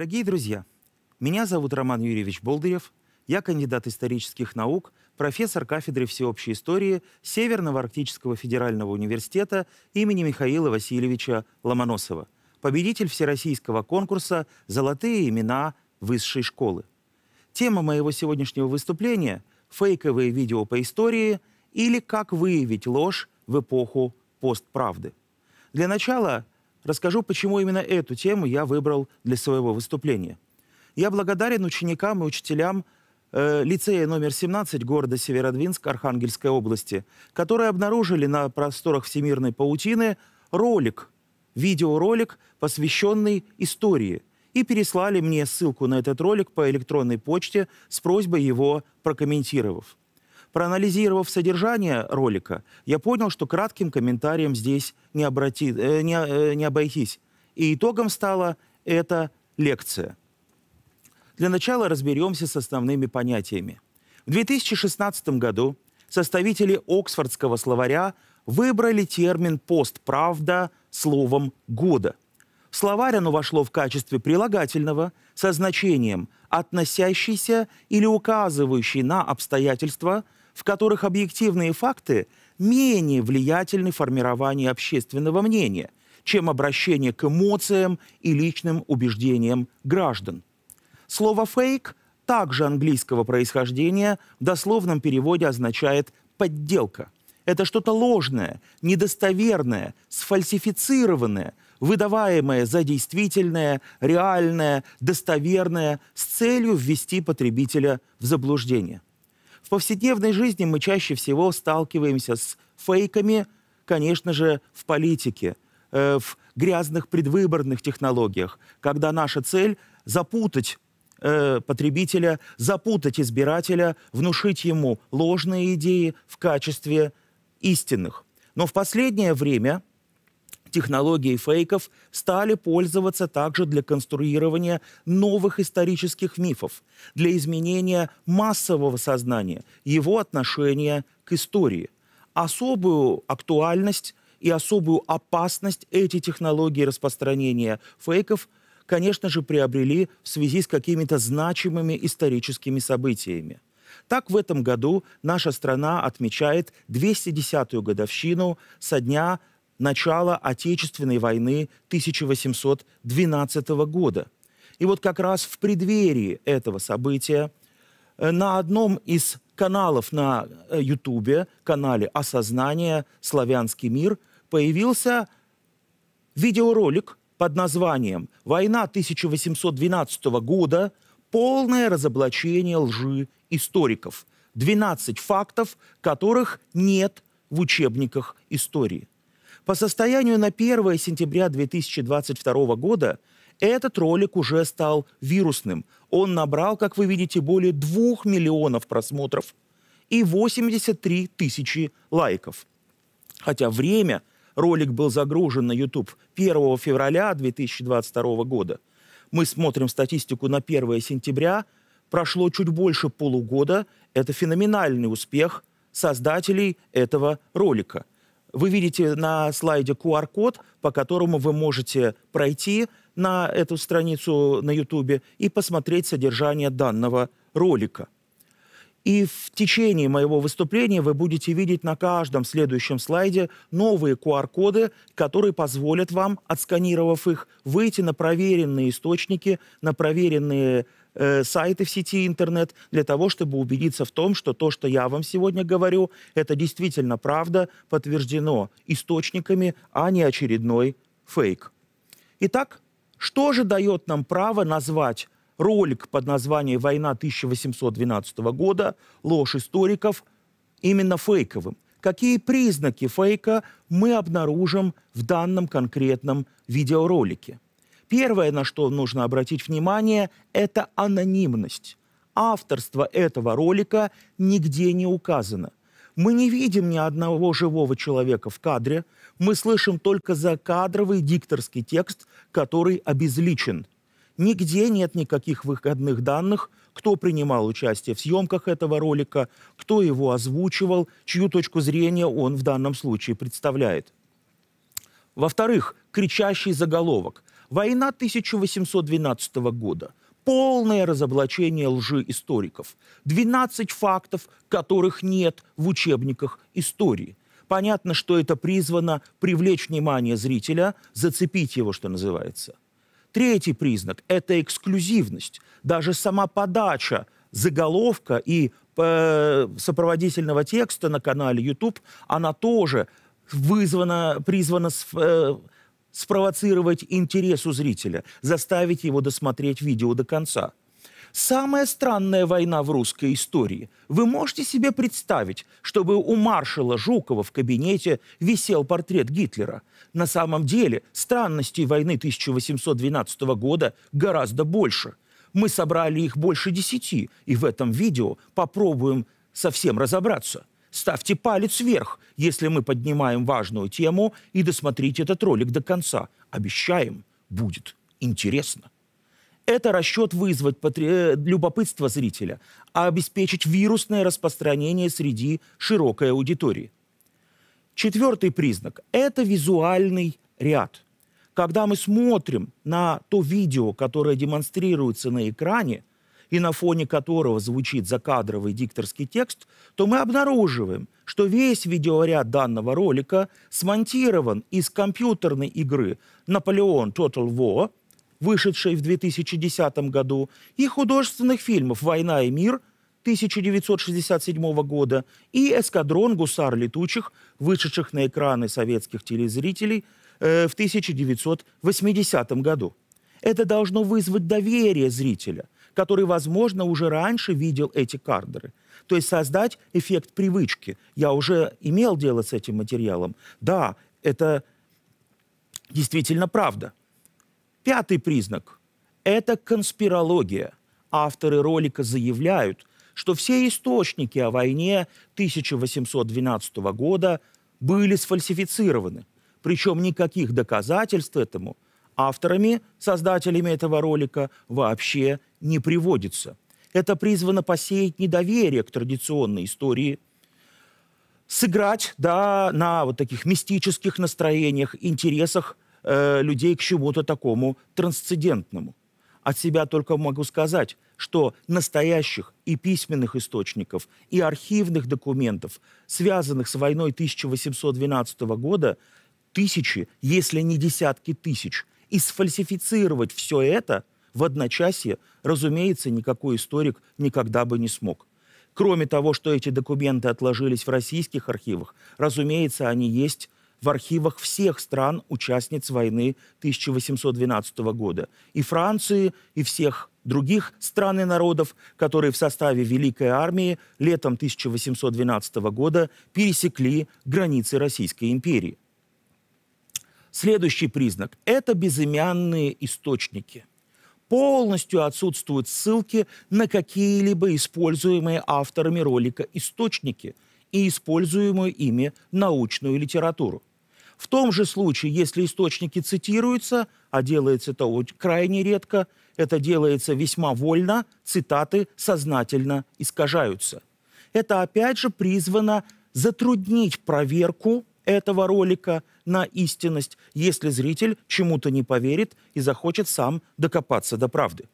Дорогие друзья, меня зовут Роман Юрьевич Болдырев, я кандидат исторических наук, профессор кафедры всеобщей истории Северного Арктического федерального университета имени Михаила Васильевича Ломоносова, победитель всероссийского конкурса «Золотые имена высшей школы». Тема моего сегодняшнего выступления – фейковые видео по истории или как выявить ложь в эпоху постправды. Для начала Расскажу, почему именно эту тему я выбрал для своего выступления. Я благодарен ученикам и учителям э, лицея номер 17 города Северодвинск Архангельской области, которые обнаружили на просторах всемирной паутины ролик, видеоролик, посвященный истории, и переслали мне ссылку на этот ролик по электронной почте с просьбой его прокомментировав. Проанализировав содержание ролика, я понял, что кратким комментарием здесь не, обрати, э, не, э, не обойтись. И итогом стала эта лекция. Для начала разберемся с основными понятиями. В 2016 году составители Оксфордского словаря выбрали термин «постправда» словом «года». В словарь оно вошло в качестве прилагательного со значением «относящийся или указывающий на обстоятельства», в которых объективные факты менее влиятельны в формировании общественного мнения, чем обращение к эмоциям и личным убеждениям граждан. Слово «фейк» также английского происхождения в дословном переводе означает «подделка». Это что-то ложное, недостоверное, сфальсифицированное, выдаваемое за действительное, реальное, достоверное с целью ввести потребителя в заблуждение – в повседневной жизни мы чаще всего сталкиваемся с фейками, конечно же, в политике, э, в грязных предвыборных технологиях, когда наша цель запутать э, потребителя, запутать избирателя, внушить ему ложные идеи в качестве истинных. Но в последнее время Технологии фейков стали пользоваться также для конструирования новых исторических мифов, для изменения массового сознания, его отношения к истории. Особую актуальность и особую опасность эти технологии распространения фейков – конечно же, приобрели в связи с какими-то значимыми историческими событиями. Так в этом году наша страна отмечает 210-ю годовщину со дня начала Отечественной войны 1812 года. И вот как раз в преддверии этого события э, на одном из каналов на э, Ютубе, канале «Осознание. Славянский мир» появился видеоролик под названием «Война 1812 года. Полное разоблачение лжи историков. 12 фактов, которых нет в учебниках истории». По состоянию на 1 сентября 2022 года этот ролик уже стал вирусным. Он набрал, как вы видите, более 2 миллионов просмотров и 83 тысячи лайков. Хотя время ролик был загружен на YouTube 1 февраля 2022 года. Мы смотрим статистику на 1 сентября. Прошло чуть больше полугода. Это феноменальный успех создателей этого ролика – вы видите на слайде QR-код, по которому вы можете пройти на эту страницу на YouTube и посмотреть содержание данного ролика. И в течение моего выступления вы будете видеть на каждом следующем слайде новые QR-коды, которые позволят вам, отсканировав их, выйти на проверенные источники, на проверенные э, сайты в сети интернет для того, чтобы убедиться в том, что то, что я вам сегодня говорю, это действительно правда, подтверждено источниками, а не очередной фейк. Итак, что же дает нам право назвать ролик под названием «Война 1812 года. Ложь историков» именно фейковым? Какие признаки фейка мы обнаружим в данном конкретном видеоролике? Первое, на что нужно обратить внимание, это анонимность. Авторство этого ролика нигде не указано. Мы не видим ни одного живого человека в кадре, мы слышим только закадровый дикторский текст, который обезличен. Нигде нет никаких выходных данных, кто принимал участие в съемках этого ролика, кто его озвучивал, чью точку зрения он в данном случае представляет. Во-вторых, кричащий заголовок. Война 1812 года. Полное разоблачение лжи историков. 12 фактов, которых нет в учебниках истории. Понятно, что это призвано привлечь внимание зрителя, зацепить его, что называется. Третий признак – это эксклюзивность. Даже сама подача заголовка и э, сопроводительного текста на канале YouTube, она тоже вызвана, призвана э, спровоцировать интерес у зрителя, заставить его досмотреть видео до конца. Самая странная война в русской истории. Вы можете себе представить, чтобы у маршала Жукова в кабинете висел портрет Гитлера? На самом деле странностей войны 1812 года гораздо больше. Мы собрали их больше десяти, и в этом видео попробуем совсем разобраться ставьте палец вверх, если мы поднимаем важную тему, и досмотрите этот ролик до конца. Обещаем, будет интересно. Это расчет вызвать потр... Э, любопытство зрителя, а обеспечить вирусное распространение среди широкой аудитории. Четвертый признак – это визуальный ряд. Когда мы смотрим на то видео, которое демонстрируется на экране, и на фоне которого звучит закадровый дикторский текст, то мы обнаруживаем, что весь видеоряд данного ролика смонтирован из компьютерной игры «Наполеон Total War», вышедшей в 2010 году, и художественных фильмов «Война и мир» 1967 года и «Эскадрон гусар летучих», вышедших на экраны советских телезрителей э, в 1980 году. Это должно вызвать доверие зрителя – который, возможно, уже раньше видел эти кардеры. То есть создать эффект привычки. Я уже имел дело с этим материалом. Да, это действительно правда. Пятый признак – это конспирология. Авторы ролика заявляют, что все источники о войне 1812 года были сфальсифицированы. Причем никаких доказательств этому авторами, создателями этого ролика вообще не приводится. Это призвано посеять недоверие к традиционной истории, сыграть да, на вот таких мистических настроениях, интересах э, людей к чему-то такому трансцендентному. От себя только могу сказать, что настоящих и письменных источников, и архивных документов, связанных с войной 1812 года, тысячи, если не десятки тысяч. И сфальсифицировать все это в одночасье – разумеется, никакой историк никогда бы не смог. Кроме того, что эти документы отложились в российских архивах, разумеется, они есть в архивах всех стран, участниц войны 1812 года. И Франции, и всех других стран и народов, которые в составе Великой армии летом 1812 года пересекли границы Российской империи. Следующий признак – это безымянные источники полностью отсутствуют ссылки на какие-либо используемые авторами ролика источники и используемую ими научную литературу. В том же случае, если источники цитируются, а делается это крайне редко, это делается весьма вольно, цитаты сознательно искажаются. Это опять же призвано затруднить проверку этого ролика на истинность, если зритель чему-то не поверит и захочет сам докопаться до правды.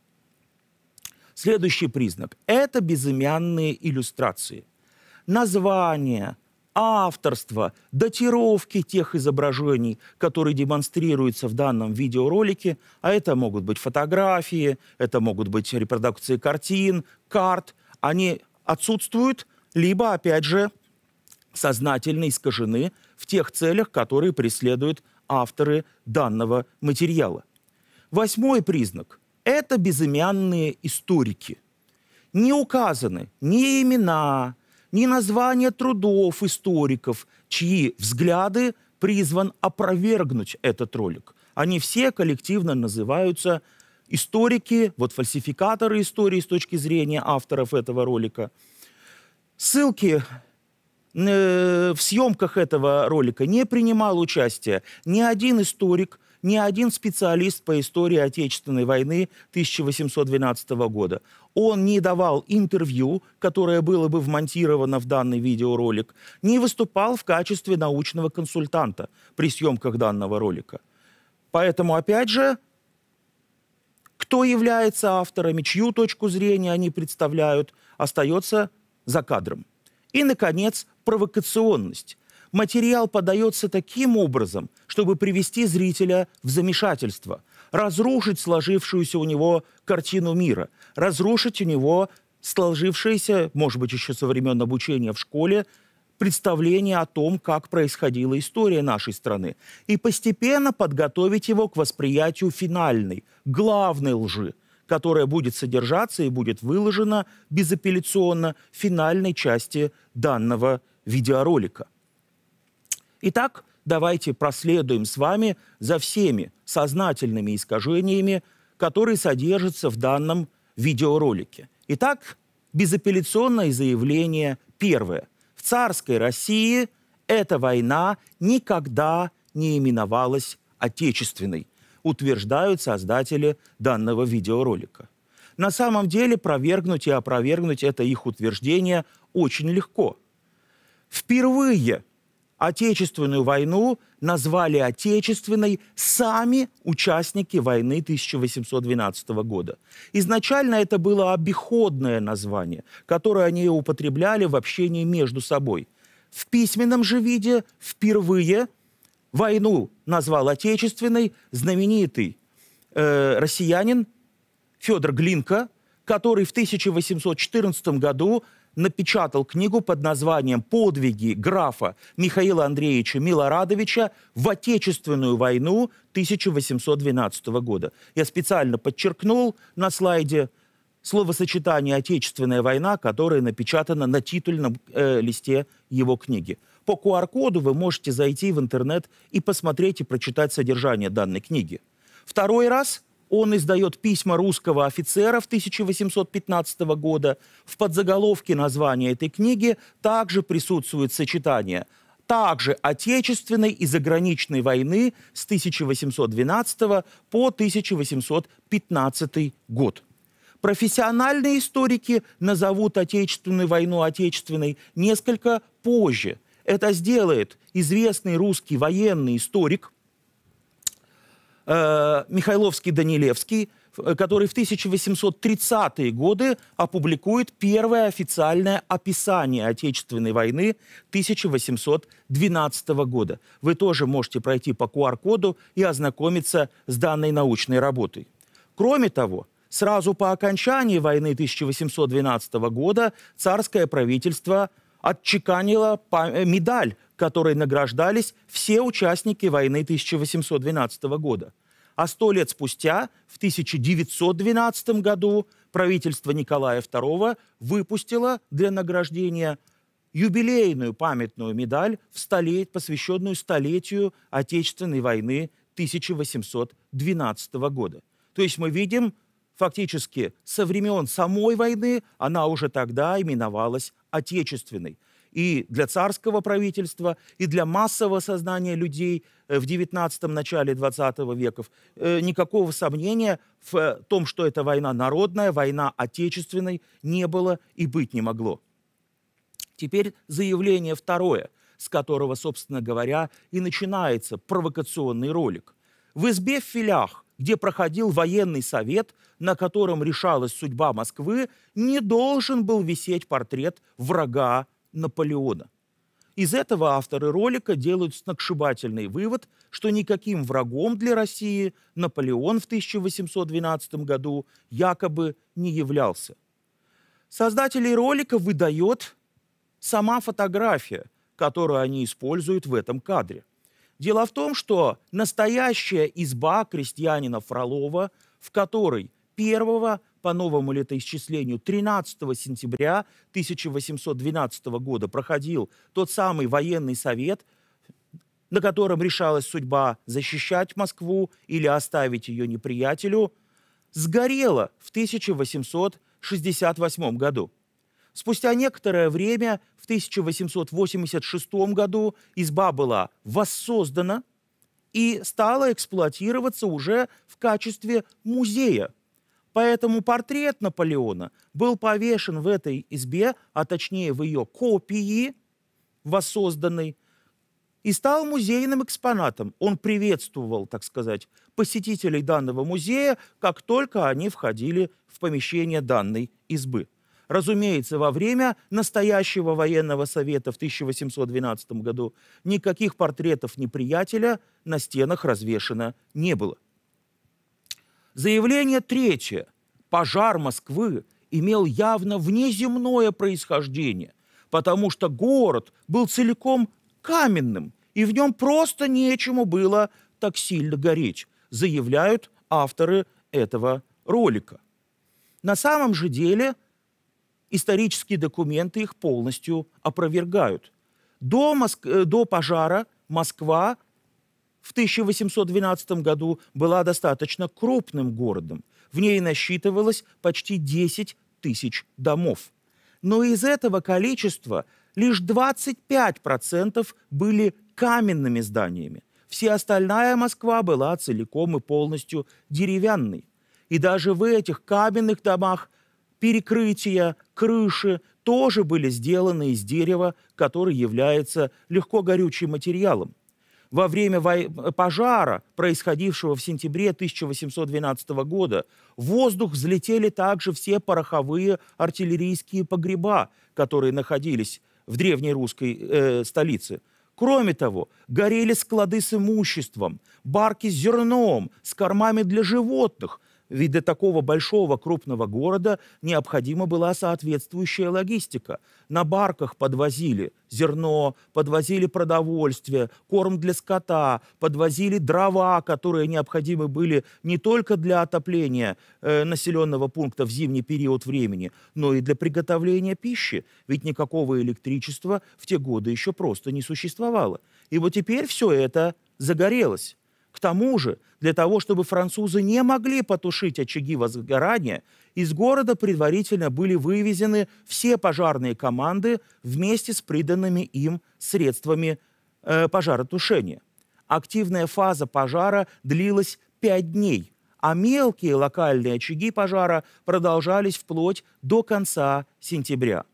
Следующий признак – это безымянные иллюстрации. Название, авторство, датировки тех изображений, которые демонстрируются в данном видеоролике, а это могут быть фотографии, это могут быть репродукции картин, карт, они отсутствуют, либо, опять же, сознательно искажены в тех целях, которые преследуют авторы данного материала. Восьмой признак – это безымянные историки. Не указаны ни имена, ни названия трудов историков, чьи взгляды призван опровергнуть этот ролик. Они все коллективно называются историки, вот фальсификаторы истории с точки зрения авторов этого ролика. Ссылки Э, в съемках этого ролика не принимал участие ни один историк, ни один специалист по истории Отечественной войны 1812 года. Он не давал интервью, которое было бы вмонтировано в данный видеоролик, не выступал в качестве научного консультанта при съемках данного ролика. Поэтому, опять же, кто является авторами, чью точку зрения они представляют, остается за кадром. И, наконец, провокационность. Материал подается таким образом, чтобы привести зрителя в замешательство, разрушить сложившуюся у него картину мира, разрушить у него сложившееся, может быть, еще со времен обучения в школе, представление о том, как происходила история нашей страны, и постепенно подготовить его к восприятию финальной, главной лжи – которая будет содержаться и будет выложена безапелляционно в финальной части данного видеоролика. Итак, давайте проследуем с вами за всеми сознательными искажениями, которые содержатся в данном видеоролике. Итак, безапелляционное заявление первое. В царской России эта война никогда не именовалась отечественной утверждают создатели данного видеоролика. На самом деле провергнуть и опровергнуть это их утверждение очень легко. Впервые Отечественную войну назвали Отечественной сами участники войны 1812 года. Изначально это было обиходное название, которое они употребляли в общении между собой. В письменном же виде впервые Войну назвал отечественной знаменитый э, россиянин Федор Глинка, который в 1814 году напечатал книгу под названием «Подвиги графа Михаила Андреевича Милорадовича в Отечественную войну 1812 года». Я специально подчеркнул на слайде словосочетание «Отечественная война», которое напечатано на титульном э, листе его книги. По QR-коду вы можете зайти в интернет и посмотреть и прочитать содержание данной книги. Второй раз он издает письма русского офицера в 1815 года. В подзаголовке названия этой книги также присутствует сочетание также Отечественной и заграничной войны с 1812 по 1815 год. Профессиональные историки назовут Отечественную войну Отечественной несколько позже – это сделает известный русский военный историк э, Михайловский Данилевский, который в 1830-е годы опубликует первое официальное описание Отечественной войны 1812 года. Вы тоже можете пройти по QR-коду и ознакомиться с данной научной работой. Кроме того, сразу по окончании войны 1812 года царское правительство – отчеканила э, медаль, которой награждались все участники войны 1812 года. А сто лет спустя, в 1912 году, правительство Николая II выпустило для награждения юбилейную памятную медаль, в столет, посвященную столетию Отечественной войны 1812 года. То есть мы видим, фактически со времен самой войны она уже тогда именовалась отечественной и для царского правительства, и для массового сознания людей э, в 19-м, начале 20 веков. Э, никакого сомнения в э, том, что это война народная, война отечественной, не было и быть не могло. Теперь заявление второе, с которого, собственно говоря, и начинается провокационный ролик. В избе в филях, где проходил военный совет, на котором решалась судьба Москвы, не должен был висеть портрет врага Наполеона. Из этого авторы ролика делают сногсшибательный вывод, что никаким врагом для России Наполеон в 1812 году якобы не являлся. Создателей ролика выдает сама фотография, которую они используют в этом кадре – Дело в том, что настоящая изба крестьянина Фролова, в которой 1 по новому летоисчислению 13 сентября 1812 года проходил тот самый военный совет, на котором решалась судьба защищать Москву или оставить ее неприятелю, сгорела в 1868 году. Спустя некоторое время, в 1886 году, изба была воссоздана и стала эксплуатироваться уже в качестве музея. Поэтому портрет Наполеона был повешен в этой избе, а точнее в ее копии, воссозданной, и стал музейным экспонатом. Он приветствовал, так сказать, посетителей данного музея, как только они входили в помещение данной избы. Разумеется, во время настоящего военного совета в 1812 году никаких портретов неприятеля на стенах развешено не было. Заявление третье. Пожар Москвы имел явно внеземное происхождение, потому что город был целиком каменным, и в нем просто нечему было так сильно гореть, заявляют авторы этого ролика. На самом же деле – исторические документы их полностью опровергают. До, Моск... Э, до пожара Москва в 1812 году была достаточно крупным городом. В ней насчитывалось почти 10 тысяч домов. Но из этого количества лишь 25% были каменными зданиями. Вся остальная Москва была целиком и полностью деревянной. И даже в этих каменных домах перекрытия, крыши тоже были сделаны из дерева, который является легко горючим материалом. Во время пожара, происходившего в сентябре 1812 года, в воздух взлетели также все пороховые артиллерийские погреба, которые находились в древней русской э, столице. Кроме того, горели склады с имуществом, барки с зерном, с кормами для животных, ведь для такого большого крупного города необходима была соответствующая логистика. На барках подвозили зерно, подвозили продовольствие, корм для скота, подвозили дрова, которые необходимы были не только для отопления э, населенного пункта в зимний период времени, но и для приготовления пищи. Ведь никакого электричества в те годы еще просто не существовало. И вот теперь все это загорелось. К тому же, для того, чтобы французы не могли потушить очаги возгорания, из города предварительно были вывезены все пожарные команды вместе с приданными им средствами э, пожаротушения. Активная фаза пожара длилась 5 дней, а мелкие локальные очаги пожара продолжались вплоть до конца сентября.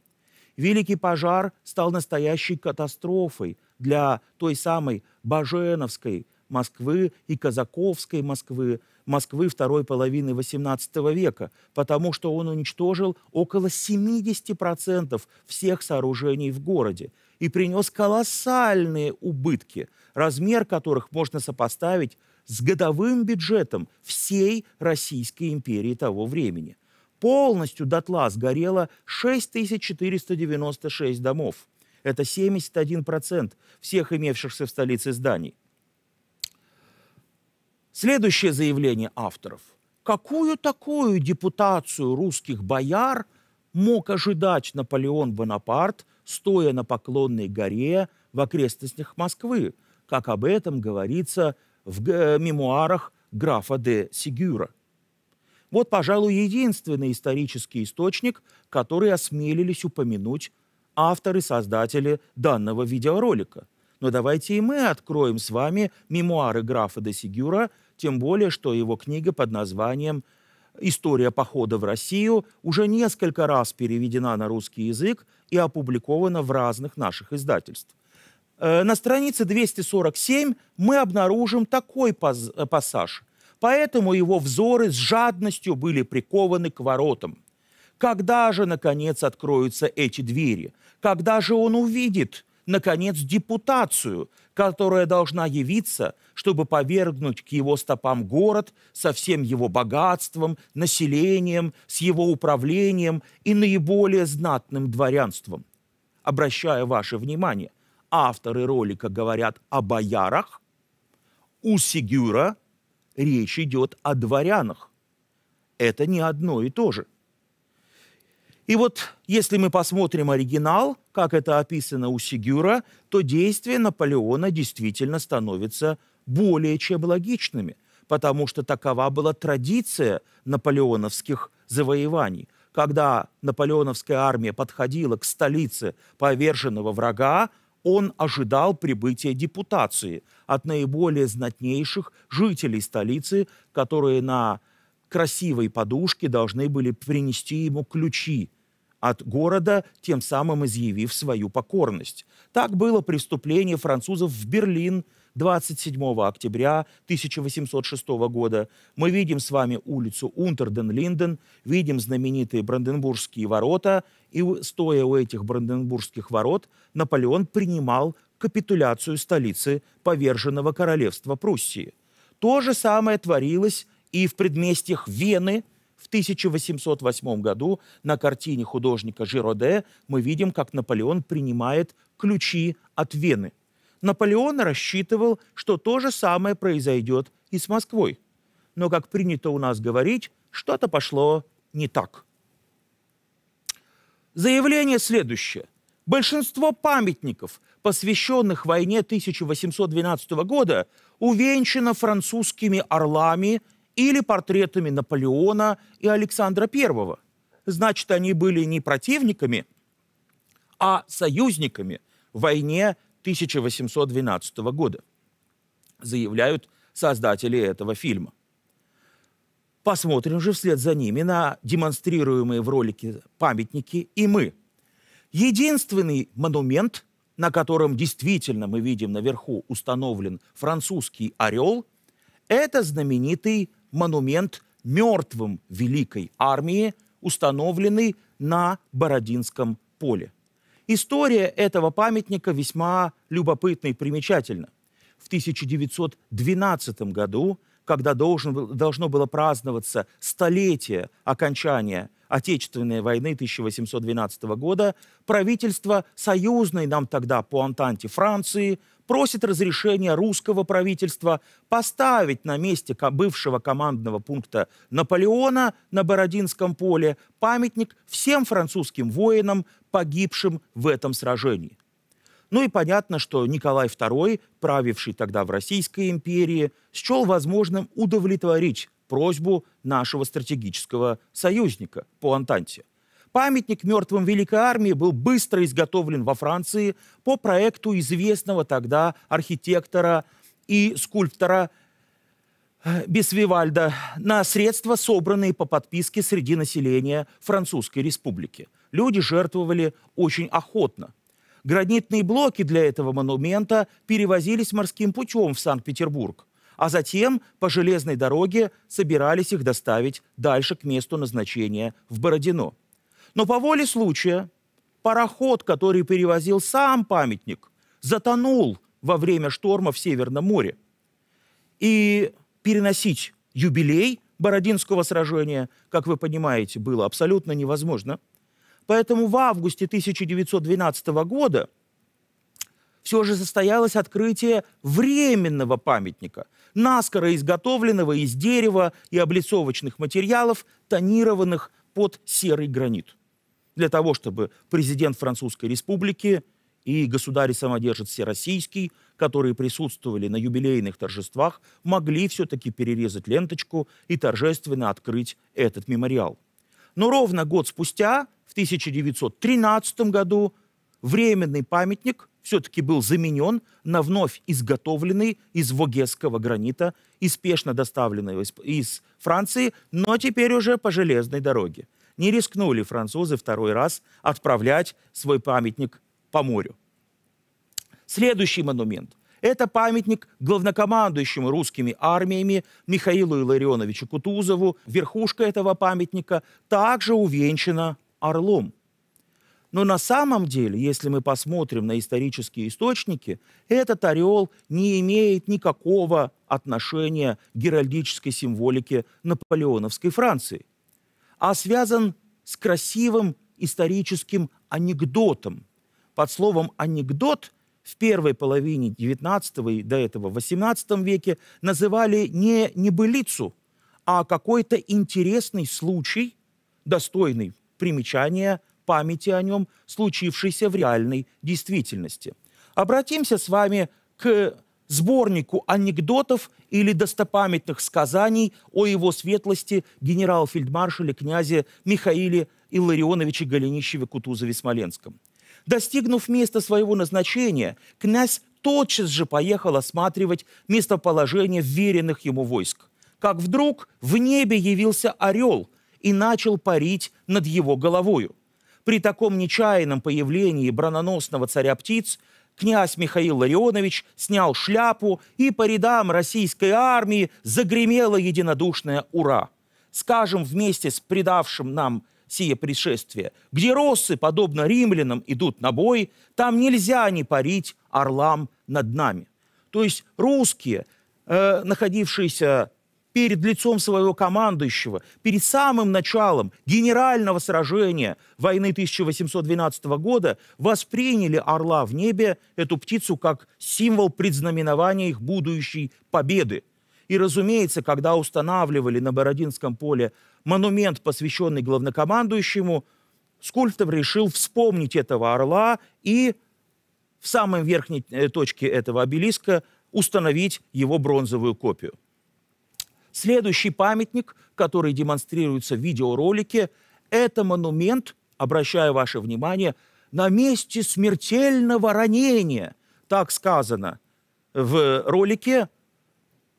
Великий пожар стал настоящей катастрофой для той самой Баженовской Москвы и казаковской Москвы, Москвы второй половины XVIII века, потому что он уничтожил около 70% всех сооружений в городе и принес колоссальные убытки, размер которых можно сопоставить с годовым бюджетом всей Российской империи того времени. Полностью дотла сгорело 6496 домов. Это 71% всех имевшихся в столице зданий. Следующее заявление авторов. Какую такую депутацию русских бояр мог ожидать Наполеон Бонапарт, стоя на Поклонной горе в окрестностях Москвы, как об этом говорится в э, мемуарах графа де Сигюра? Вот, пожалуй, единственный исторический источник, который осмелились упомянуть авторы-создатели данного видеоролика. Но давайте и мы откроем с вами мемуары графа де Сигюра – тем более, что его книга под названием «История похода в Россию» уже несколько раз переведена на русский язык и опубликована в разных наших издательствах. Э, на странице 247 мы обнаружим такой э, пассаж. Поэтому его взоры с жадностью были прикованы к воротам. Когда же, наконец, откроются эти двери? Когда же он увидит, наконец, депутацию, которая должна явиться, чтобы повергнуть к его стопам город со всем его богатством, населением, с его управлением и наиболее знатным дворянством. Обращая ваше внимание, авторы ролика говорят о боярах, у Сигюра речь идет о дворянах. Это не одно и то же. И вот если мы посмотрим оригинал, как это описано у Сигюра, то действия Наполеона действительно становятся более чем логичными, потому что такова была традиция наполеоновских завоеваний. Когда наполеоновская армия подходила к столице поверженного врага, он ожидал прибытия депутации от наиболее знатнейших жителей столицы, которые на красивой подушки должны были принести ему ключи от города, тем самым изъявив свою покорность. Так было преступление французов в Берлин 27 октября 1806 года. Мы видим с вами улицу Унтерден-Линден, видим знаменитые Бранденбургские ворота, и стоя у этих Бранденбургских ворот, Наполеон принимал капитуляцию столицы поверженного королевства Пруссии. То же самое творилось и в предместьях Вены в 1808 году на картине художника Жироде мы видим, как Наполеон принимает ключи от Вены. Наполеон рассчитывал, что то же самое произойдет и с Москвой. Но, как принято у нас говорить, что-то пошло не так. Заявление следующее. Большинство памятников, посвященных войне 1812 года, увенчано французскими орлами или портретами Наполеона и Александра I. Значит, они были не противниками, а союзниками в войне 1812 года, заявляют создатели этого фильма. Посмотрим же вслед за ними на демонстрируемые в ролике памятники и мы. Единственный монумент, на котором действительно мы видим наверху установлен французский орел, это знаменитый монумент мертвым Великой армии, установленный на Бородинском поле. История этого памятника весьма любопытна и примечательна. В 1912 году, когда должен, должно было праздноваться столетие окончания Отечественной войны 1812 года, правительство союзной нам тогда по Антанте Франции – просит разрешения русского правительства поставить на месте бывшего командного пункта Наполеона на Бородинском поле памятник всем французским воинам, погибшим в этом сражении. Ну и понятно, что Николай II, правивший тогда в Российской империи, счел возможным удовлетворить просьбу нашего стратегического союзника по Антанте. Памятник мертвым Великой Армии был быстро изготовлен во Франции по проекту известного тогда архитектора и скульптора э, Бесвивальда на средства, собранные по подписке среди населения Французской Республики. Люди жертвовали очень охотно. Гранитные блоки для этого монумента перевозились морским путем в Санкт-Петербург, а затем по железной дороге собирались их доставить дальше к месту назначения в Бородино – но по воле случая пароход, который перевозил сам памятник, затонул во время шторма в Северном море. И переносить юбилей Бородинского сражения, как вы понимаете, было абсолютно невозможно. Поэтому в августе 1912 года все же состоялось открытие временного памятника, наскоро изготовленного из дерева и облицовочных материалов, тонированных под серый гранит для того, чтобы президент Французской Республики и государь-самодержец Всероссийский, которые присутствовали на юбилейных торжествах, могли все-таки перерезать ленточку и торжественно открыть этот мемориал. Но ровно год спустя, в 1913 году, временный памятник все-таки был заменен на вновь изготовленный из вогесского гранита и доставленный из Франции, но теперь уже по железной дороге не рискнули французы второй раз отправлять свой памятник по морю. Следующий монумент – это памятник главнокомандующему русскими армиями Михаилу Илларионовичу Кутузову. Верхушка этого памятника также увенчана орлом. Но на самом деле, если мы посмотрим на исторические источники, этот орел не имеет никакого отношения к геральдической символике наполеоновской Франции а связан с красивым историческим анекдотом. Под словом «анекдот» в первой половине XIX и до этого XVIII веке называли не небылицу, а какой-то интересный случай, достойный примечания памяти о нем, случившийся в реальной действительности. Обратимся с вами к сборнику анекдотов или достопамятных сказаний о его светлости генерал-фельдмаршале князе Михаиле Илларионовиче Голенищеве-Кутузове-Смоленском. Достигнув места своего назначения, князь тотчас же поехал осматривать местоположение веренных ему войск. Как вдруг в небе явился орел и начал парить над его головою. При таком нечаянном появлении брононосного царя птиц князь Михаил Ларионович снял шляпу, и по рядам российской армии загремело единодушное «Ура!». Скажем вместе с предавшим нам сие пришествие, где россы, подобно римлянам, идут на бой, там нельзя не парить орлам над нами. То есть русские, э, находившиеся перед лицом своего командующего, перед самым началом генерального сражения войны 1812 года восприняли орла в небе, эту птицу, как символ предзнаменования их будущей победы. И, разумеется, когда устанавливали на Бородинском поле монумент, посвященный главнокомандующему, скульптор решил вспомнить этого орла и в самой верхней э, точке этого обелиска установить его бронзовую копию. Следующий памятник, который демонстрируется в видеоролике, это монумент, обращаю ваше внимание, на месте смертельного ранения, так сказано в ролике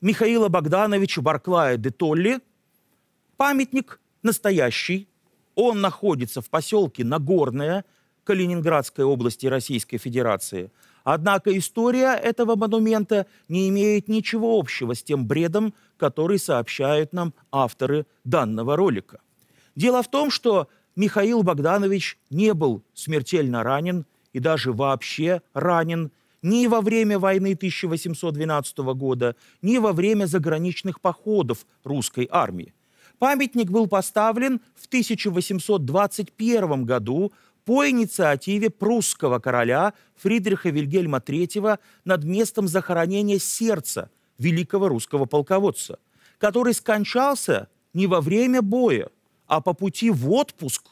Михаила Богдановича Барклая де Толли. Памятник настоящий, он находится в поселке Нагорное Калининградской области Российской Федерации – Однако история этого монумента не имеет ничего общего с тем бредом, который сообщают нам авторы данного ролика. Дело в том, что Михаил Богданович не был смертельно ранен и даже вообще ранен ни во время войны 1812 года, ни во время заграничных походов русской армии. Памятник был поставлен в 1821 году по инициативе прусского короля Фридриха Вильгельма III над местом захоронения сердца великого русского полководца, который скончался не во время боя, а по пути в отпуск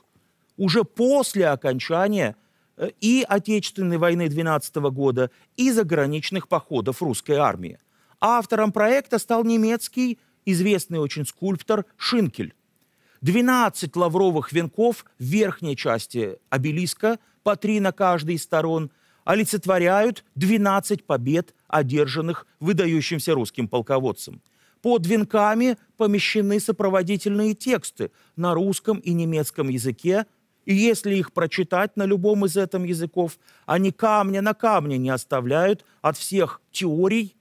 уже после окончания э, и Отечественной войны 12 года, и заграничных походов русской армии. Автором проекта стал немецкий известный очень скульптор Шинкель. 12 лавровых венков в верхней части обелиска, по три на каждой из сторон, олицетворяют 12 побед, одержанных выдающимся русским полководцем. Под венками помещены сопроводительные тексты на русском и немецком языке, и если их прочитать на любом из этих языков, они камня на камне не оставляют от всех теорий,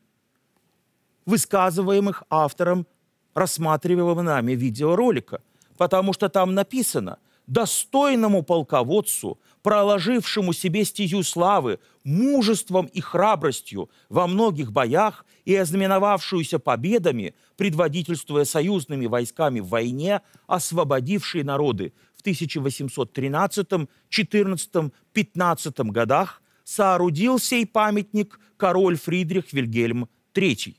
высказываемых автором рассматриваемого нами видеоролика – потому что там написано «достойному полководцу, проложившему себе стезю славы, мужеством и храбростью во многих боях и ознаменовавшуюся победами, предводительствуя союзными войсками в войне, освободившие народы в 1813, 14, 15 годах, соорудил сей памятник король Фридрих Вильгельм III.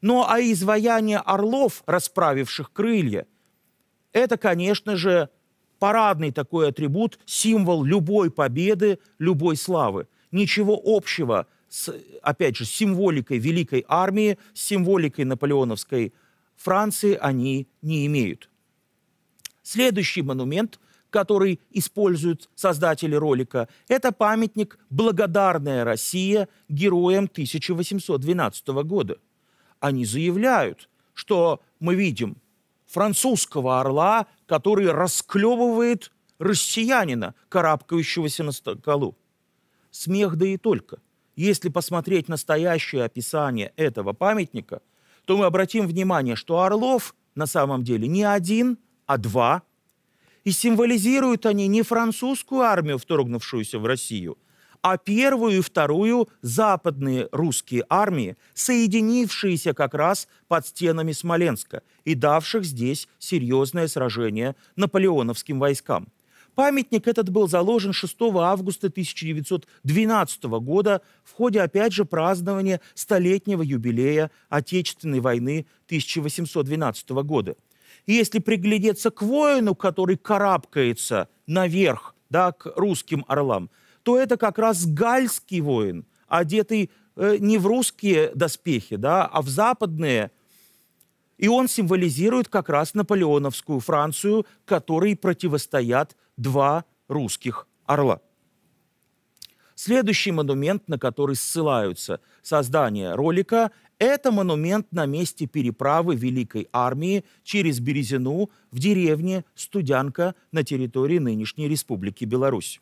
Но «Ну, а изваяние орлов, расправивших крылья – это, конечно же, парадный такой атрибут, символ любой победы, любой славы. Ничего общего с, опять же, символикой Великой Армии, с символикой наполеоновской Франции они не имеют. Следующий монумент, который используют создатели ролика, это памятник «Благодарная Россия» героям 1812 года. Они заявляют, что мы видим французского орла, который расклевывает россиянина, карабкающегося на скалу. Смех да и только. Если посмотреть настоящее описание этого памятника, то мы обратим внимание, что орлов на самом деле не один, а два. И символизируют они не французскую армию, вторгнувшуюся в Россию, а первую и вторую западные русские армии, соединившиеся как раз под стенами Смоленска и давших здесь серьезное сражение наполеоновским войскам. Памятник этот был заложен 6 августа 1912 года в ходе, опять же, празднования столетнего юбилея Отечественной войны 1812 года. И если приглядеться к воину, который карабкается наверх, да, к русским орлам – то это как раз гальский воин, одетый э, не в русские доспехи, да, а в западные. И он символизирует как раз наполеоновскую Францию, которой противостоят два русских орла. Следующий монумент, на который ссылаются создание ролика, это монумент на месте переправы Великой Армии через Березину в деревне Студянка на территории нынешней Республики Беларусь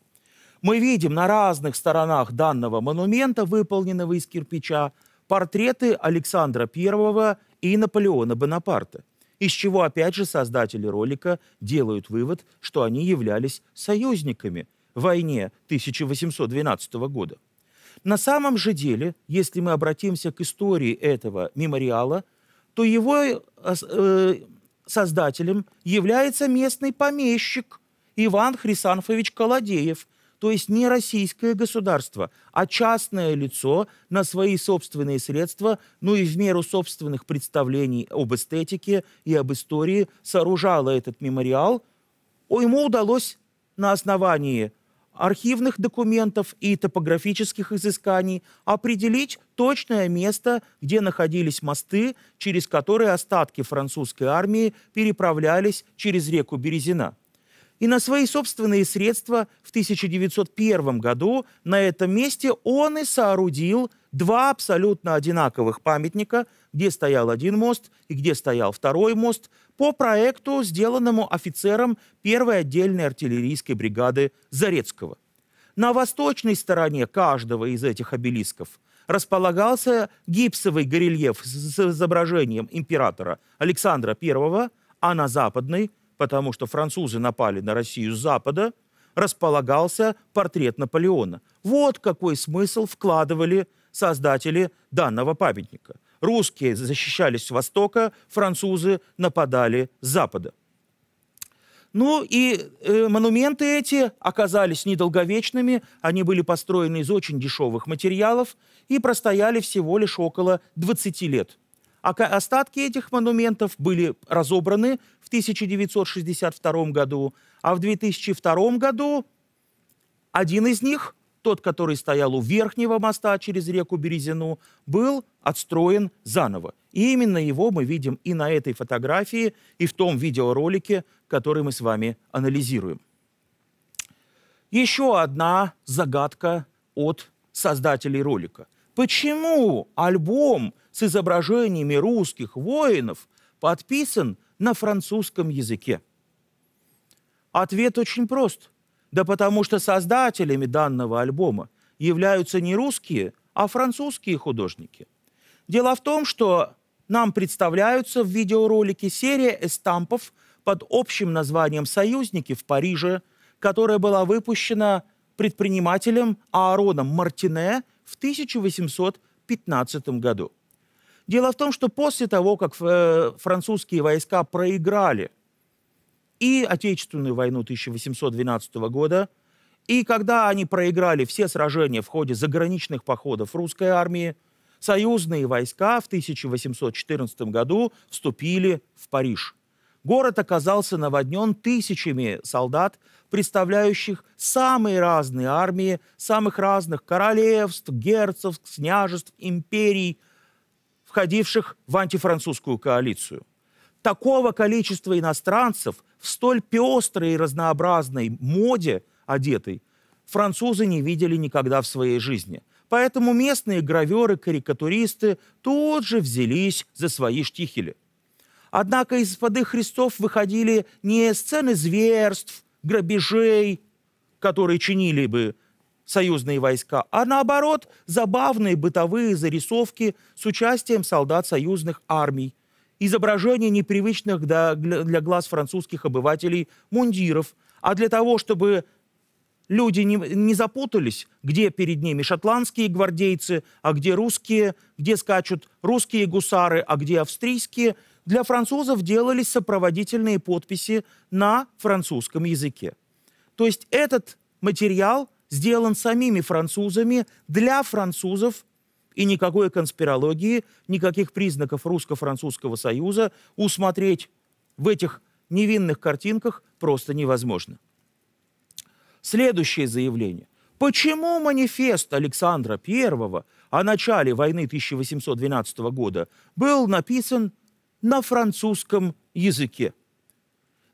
мы видим на разных сторонах данного монумента, выполненного из кирпича, портреты Александра I и Наполеона Бонапарта, из чего, опять же, создатели ролика делают вывод, что они являлись союзниками в войне 1812 года. На самом же деле, если мы обратимся к истории этого мемориала, то его э, создателем является местный помещик Иван Хрисанфович Колодеев, то есть не российское государство, а частное лицо на свои собственные средства, ну и в меру собственных представлений об эстетике и об истории сооружало этот мемориал. Ему удалось на основании архивных документов и топографических изысканий определить точное место, где находились мосты, через которые остатки французской армии переправлялись через реку Березина. И на свои собственные средства в 1901 году на этом месте он и соорудил два абсолютно одинаковых памятника, где стоял один мост и где стоял второй мост, по проекту, сделанному офицером первой отдельной артиллерийской бригады Зарецкого. На восточной стороне каждого из этих обелисков располагался гипсовый горельеф с изображением императора Александра I, а на западной – потому что французы напали на Россию с запада, располагался портрет Наполеона. Вот какой смысл вкладывали создатели данного памятника. Русские защищались с востока, французы нападали с запада. Ну и э, монументы эти оказались недолговечными, они были построены из очень дешевых материалов и простояли всего лишь около 20 лет. А остатки этих монументов были разобраны в 1962 году, а в 2002 году один из них, тот, который стоял у верхнего моста через реку Березину, был отстроен заново. И именно его мы видим и на этой фотографии, и в том видеоролике, который мы с вами анализируем. Еще одна загадка от создателей ролика. Почему альбом с изображениями русских воинов подписан на французском языке? Ответ очень прост. Да потому что создателями данного альбома являются не русские, а французские художники. Дело в том, что нам представляются в видеоролике серия эстампов под общим названием «Союзники» в Париже, которая была выпущена предпринимателем Аароном Мартине в 1815 году. Дело в том, что после того, как э, французские войска проиграли и Отечественную войну 1812 года, и когда они проиграли все сражения в ходе заграничных походов русской армии, союзные войска в 1814 году вступили в Париж. Город оказался наводнен тысячами солдат, представляющих самые разные армии, самых разных королевств, герцогств, княжеств, империй – входивших в антифранцузскую коалицию. Такого количества иностранцев в столь пестрой и разнообразной моде одетой французы не видели никогда в своей жизни. Поэтому местные граверы, карикатуристы тут же взялись за свои штихели. Однако из-под их христов выходили не сцены зверств, грабежей, которые чинили бы союзные войска, а наоборот забавные бытовые зарисовки с участием солдат союзных армий, изображения непривычных для, для глаз французских обывателей мундиров. А для того, чтобы люди не, не запутались, где перед ними шотландские гвардейцы, а где русские, где скачут русские гусары, а где австрийские, для французов делались сопроводительные подписи на французском языке. То есть этот материал сделан самими французами для французов, и никакой конспирологии, никаких признаков русско-французского союза усмотреть в этих невинных картинках просто невозможно. Следующее заявление. Почему манифест Александра I о начале войны 1812 года был написан на французском языке?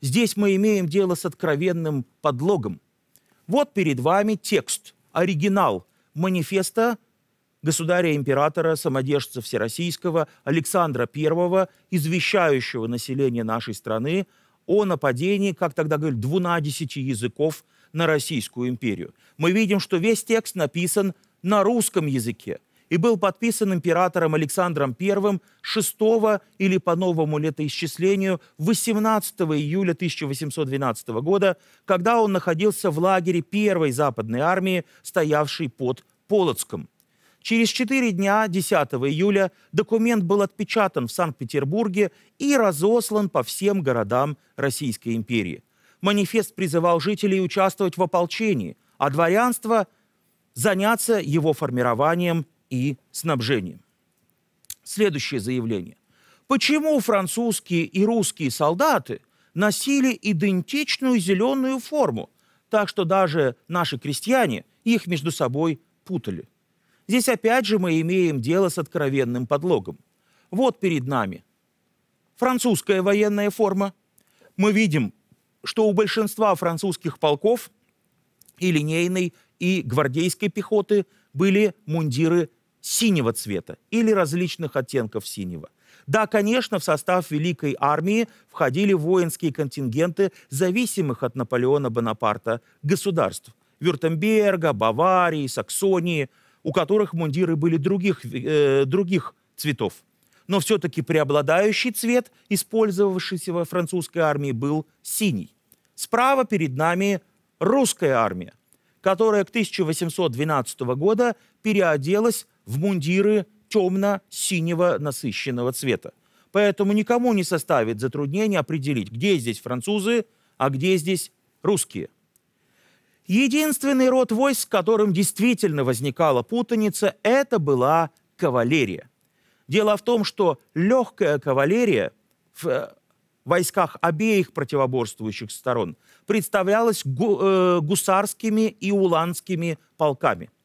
Здесь мы имеем дело с откровенным подлогом – вот перед вами текст, оригинал манифеста государя-императора, самодержца Всероссийского Александра I, извещающего население нашей страны о нападении, как тогда говорили, 12 языков на Российскую империю. Мы видим, что весь текст написан на русском языке – и был подписан императором Александром I 6 или по новому летоисчислению 18 июля 1812 года, когда он находился в лагере первой западной армии, стоявшей под Полоцком. Через четыре дня, 10 июля, документ был отпечатан в Санкт-Петербурге и разослан по всем городам Российской империи. Манифест призывал жителей участвовать в ополчении, а дворянство – заняться его формированием и снабжением. Следующее заявление. Почему французские и русские солдаты носили идентичную зеленую форму, так что даже наши крестьяне их между собой путали? Здесь опять же мы имеем дело с откровенным подлогом. Вот перед нами французская военная форма. Мы видим, что у большинства французских полков и линейной, и гвардейской пехоты были мундиры синего цвета или различных оттенков синего. Да, конечно, в состав Великой армии входили воинские контингенты зависимых от Наполеона Бонапарта государств – Вюртемберга, Баварии, Саксонии, у которых мундиры были других, э, других цветов. Но все-таки преобладающий цвет, использовавшийся во французской армии, был синий. Справа перед нами русская армия, которая к 1812 года переоделась в мундиры темно-синего насыщенного цвета. Поэтому никому не составит затруднения определить, где здесь французы, а где здесь русские. Единственный род войск, с которым действительно возникала путаница, это была кавалерия. Дело в том, что легкая кавалерия в э, войсках обеих противоборствующих сторон представлялась э, гусарскими и уланскими полками –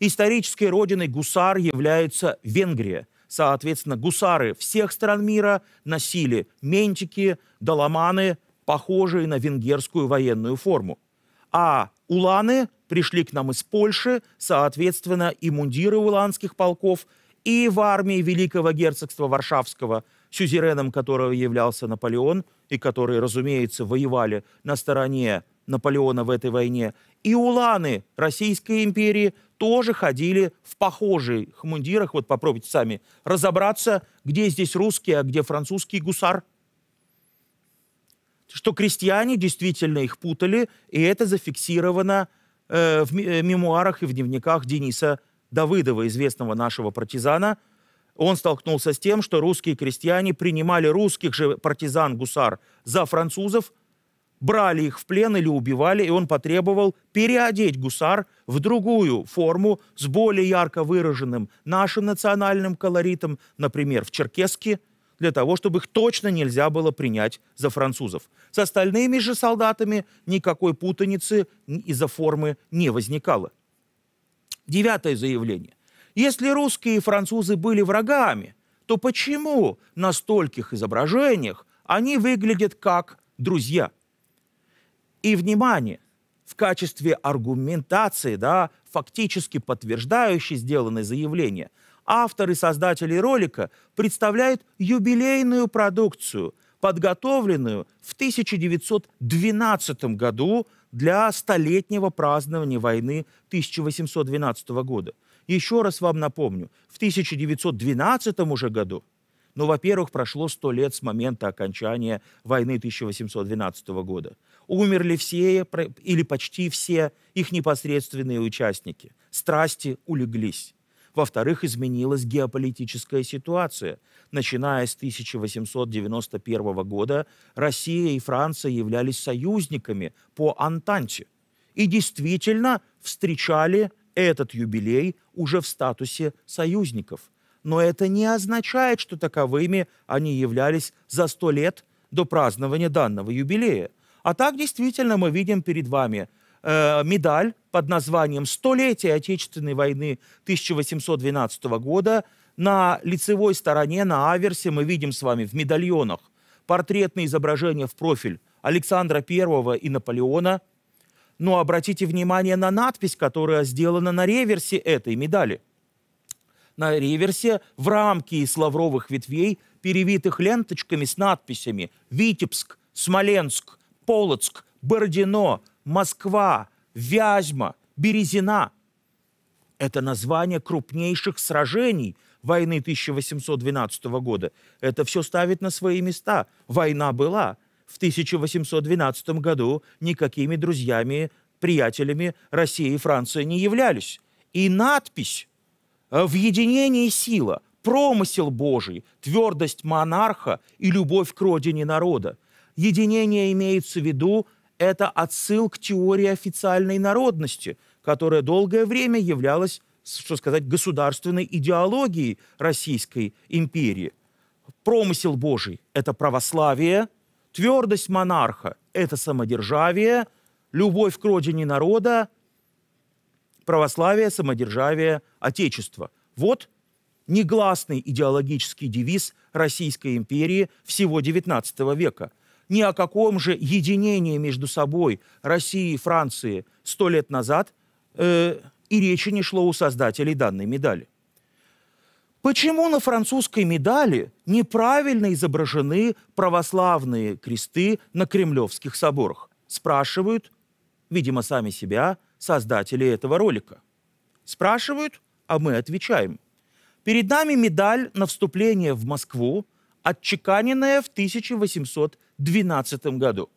Исторической родиной гусар является Венгрия. Соответственно, гусары всех стран мира носили ментики, доломаны, похожие на венгерскую военную форму. А уланы пришли к нам из Польши, соответственно, и мундиры уланских полков, и в армии Великого герцогства Варшавского, сюзереном которого являлся Наполеон, и которые, разумеется, воевали на стороне Наполеона в этой войне, и уланы Российской империи – тоже ходили в похожих мундирах. Вот попробуйте сами разобраться, где здесь русские, а где французский гусар. Что крестьяне действительно их путали, и это зафиксировано э, в э, мемуарах и в дневниках Дениса Давыдова, известного нашего партизана. Он столкнулся с тем, что русские крестьяне принимали русских же партизан-гусар за французов – брали их в плен или убивали, и он потребовал переодеть гусар в другую форму с более ярко выраженным нашим национальным колоритом, например, в черкеске, для того, чтобы их точно нельзя было принять за французов. С остальными же солдатами никакой путаницы из-за формы не возникало. Девятое заявление. Если русские и французы были врагами, то почему на стольких изображениях они выглядят как друзья – и, внимание, в качестве аргументации, да, фактически подтверждающей сделанное заявление, авторы и создатели ролика представляют юбилейную продукцию, подготовленную в 1912 году для столетнего празднования войны 1812 года. Еще раз вам напомню, в 1912 уже году ну, во-первых, прошло сто лет с момента окончания войны 1812 года. Умерли все или почти все их непосредственные участники. Страсти улеглись. Во-вторых, изменилась геополитическая ситуация. Начиная с 1891 года Россия и Франция являлись союзниками по Антанте и действительно встречали этот юбилей уже в статусе союзников – но это не означает, что таковыми они являлись за сто лет до празднования данного юбилея. А так действительно мы видим перед вами э, медаль под названием «Столетие Отечественной войны 1812 года». На лицевой стороне, на аверсе мы видим с вами в медальонах портретные изображения в профиль Александра I и Наполеона. Но обратите внимание на надпись, которая сделана на реверсе этой медали – на реверсе в рамке из лавровых ветвей, перевитых ленточками с надписями «Витебск», «Смоленск», «Полоцк», «Бородино», «Москва», «Вязьма», «Березина». Это название крупнейших сражений войны 1812 года. Это все ставит на свои места. Война была. В 1812 году никакими друзьями, приятелями России и Франции не являлись. И надпись Э, в единении сила, промысел Божий, твердость монарха и любовь к родине народа. Единение имеется в виду, это отсыл к теории официальной народности, которая долгое время являлась, что сказать, государственной идеологией Российской империи. Промысел Божий – это православие, твердость монарха – это самодержавие, любовь к родине народа – православие, самодержавие, отечество. Вот негласный идеологический девиз Российской империи всего XIX века. Ни о каком же единении между собой России и Франции сто лет назад э, и речи не шло у создателей данной медали. Почему на французской медали неправильно изображены православные кресты на кремлевских соборах? Спрашивают, видимо, сами себя, Создатели этого ролика. Спрашивают, а мы отвечаем. Перед нами медаль на вступление в Москву, отчеканенная в 1812 году.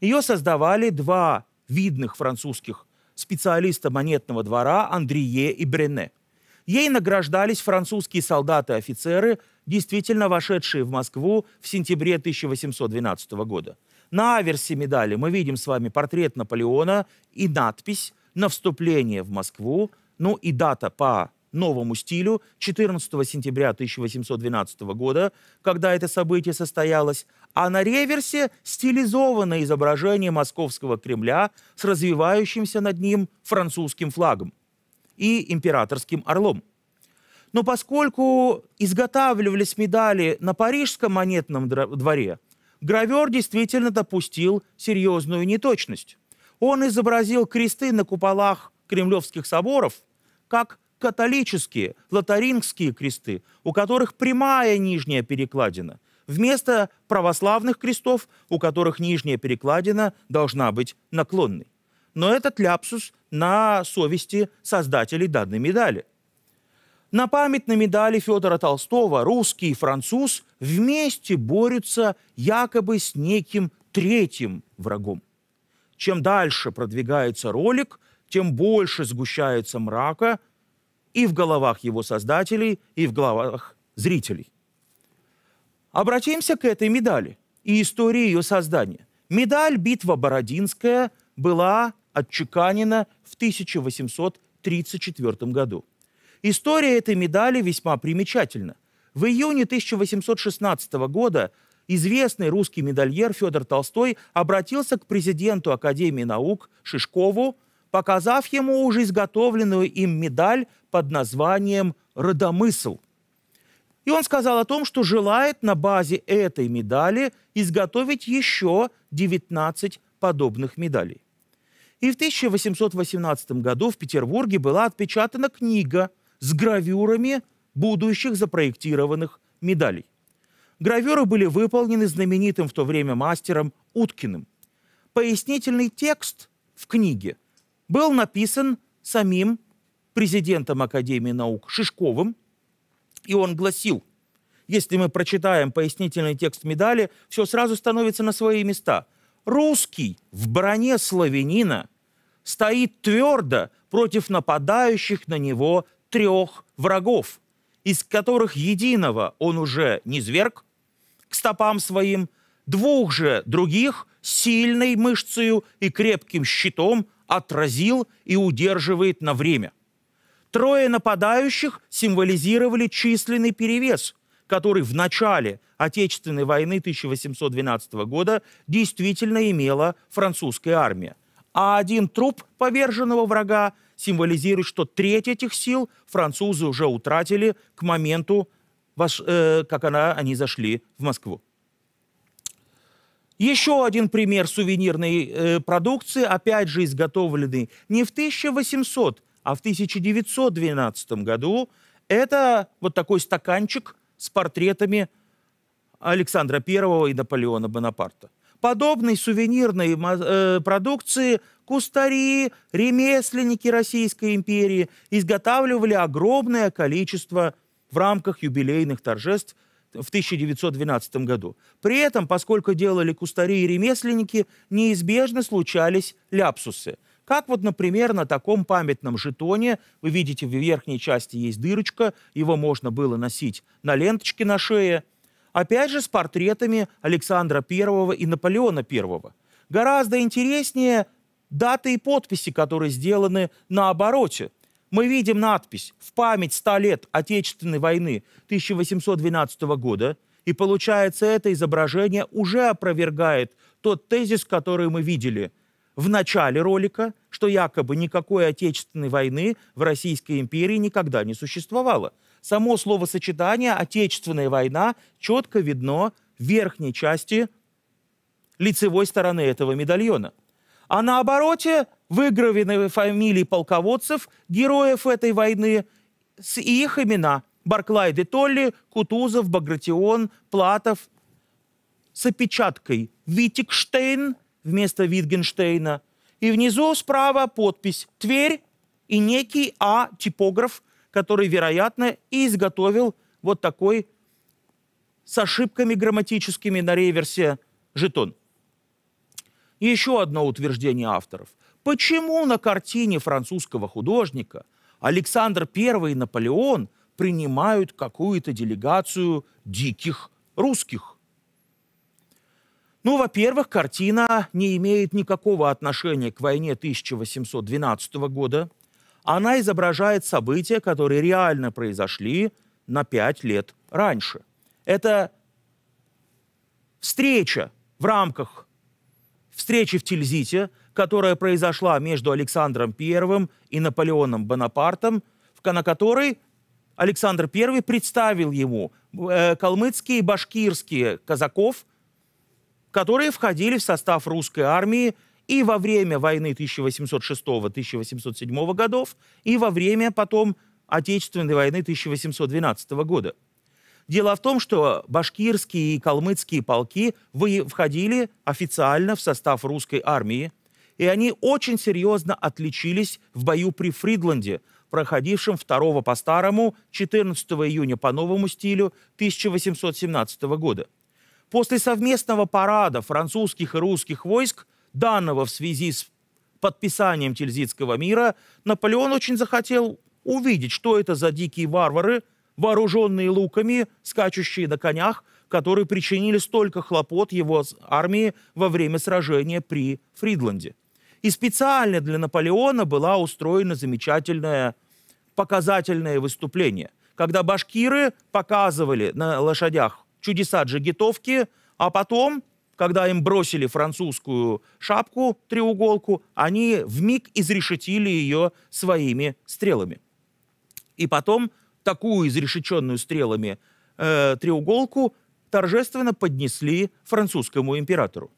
Ее создавали два видных французских специалиста монетного двора Андрие и Брене. Ей награждались французские солдаты и офицеры, действительно вошедшие в Москву в сентябре 1812 года. На аверсе медали мы видим с вами портрет Наполеона и надпись на вступление в Москву. Ну и дата по новому стилю 14 сентября 1812 года, когда это событие состоялось, а на реверсе стилизованное изображение московского Кремля с развивающимся над ним французским флагом и императорским орлом. Но поскольку изготавливались медали на парижском монетном дворе, гравер действительно допустил серьезную неточность. Он изобразил кресты на куполах кремлевских соборов как католические, лотарингские кресты, у которых прямая нижняя перекладина, вместо православных крестов, у которых нижняя перекладина должна быть наклонной. Но этот ляпсус на совести создателей данной медали. На памятной медали Федора Толстого русский и француз вместе борются якобы с неким третьим врагом чем дальше продвигается ролик, тем больше сгущается мрака и в головах его создателей, и в головах зрителей. Обратимся к этой медали и истории ее создания. Медаль «Битва Бородинская» была отчеканена в 1834 году. История этой медали весьма примечательна. В июне 1816 года известный русский медальер Федор Толстой обратился к президенту Академии наук Шишкову, показав ему уже изготовленную им медаль под названием «Родомысл». И он сказал о том, что желает на базе этой медали изготовить еще 19 подобных медалей. И в 1818 году в Петербурге была отпечатана книга с гравюрами будущих запроектированных медалей. Гравюры были выполнены знаменитым в то время мастером Уткиным. Пояснительный текст в книге был написан самим президентом Академии наук Шишковым, и он гласил, если мы прочитаем пояснительный текст медали, все сразу становится на свои места. Русский в броне славянина стоит твердо против нападающих на него трех врагов, из которых единого он уже не зверг, к стопам своим, двух же других сильной мышцею и крепким щитом отразил и удерживает на время. Трое нападающих символизировали численный перевес, который в начале Отечественной войны 1812 года действительно имела французская армия. А один труп поверженного врага символизирует, что треть этих сил французы уже утратили к моменту ваш, э, как она, они зашли в Москву. Еще один пример сувенирной э, продукции, опять же изготовленный не в 1800, а в 1912 году. Это вот такой стаканчик с портретами Александра I и Наполеона Бонапарта. Подобной сувенирной э, продукции кустари, ремесленники Российской империи изготавливали огромное количество в рамках юбилейных торжеств в 1912 году. При этом, поскольку делали кустари и ремесленники, неизбежно случались ляпсусы. Как вот, например, на таком памятном жетоне, вы видите, в верхней части есть дырочка, его можно было носить на ленточке на шее. Опять же, с портретами Александра I и Наполеона I. Гораздо интереснее даты и подписи, которые сделаны на обороте – мы видим надпись «В память 100 лет Отечественной войны 1812 года», и получается, это изображение уже опровергает тот тезис, который мы видели в начале ролика, что якобы никакой Отечественной войны в Российской империи никогда не существовало. Само словосочетание «Отечественная война» четко видно в верхней части лицевой стороны этого медальона. А на обороте выгравированы фамилии полководцев, героев этой войны, с их имена – Барклай де Толли, Кутузов, Багратион, Платов с опечаткой «Витикштейн» вместо Витгенштейна. И внизу справа подпись «Тверь» и некий А. Типограф, который, вероятно, и изготовил вот такой с ошибками грамматическими на реверсе жетон. еще одно утверждение авторов. Почему на картине французского художника Александр I и Наполеон принимают какую-то делегацию диких русских? Ну, во-первых, картина не имеет никакого отношения к войне 1812 года. Она изображает события, которые реально произошли на пять лет раньше. Это встреча в рамках встречи в Тильзите которая произошла между Александром I и Наполеоном Бонапартом, на которой Александр I представил ему э, калмыцкие и башкирские казаков, которые входили в состав русской армии и во время войны 1806-1807 годов, и во время потом Отечественной войны 1812 года. Дело в том, что башкирские и калмыцкие полки входили официально в состав русской армии – и они очень серьезно отличились в бою при Фридланде, проходившем 2 по старому 14 июня по новому стилю 1817 года. После совместного парада французских и русских войск, данного в связи с подписанием Тильзитского мира, Наполеон очень захотел увидеть, что это за дикие варвары, вооруженные луками, скачущие на конях, которые причинили столько хлопот его армии во время сражения при Фридланде. И специально для Наполеона была устроена замечательное показательное выступление, когда башкиры показывали на лошадях чудеса джигитовки, а потом, когда им бросили французскую шапку, треуголку, они в миг изрешетили ее своими стрелами. И потом такую изрешеченную стрелами э, треуголку торжественно поднесли французскому императору.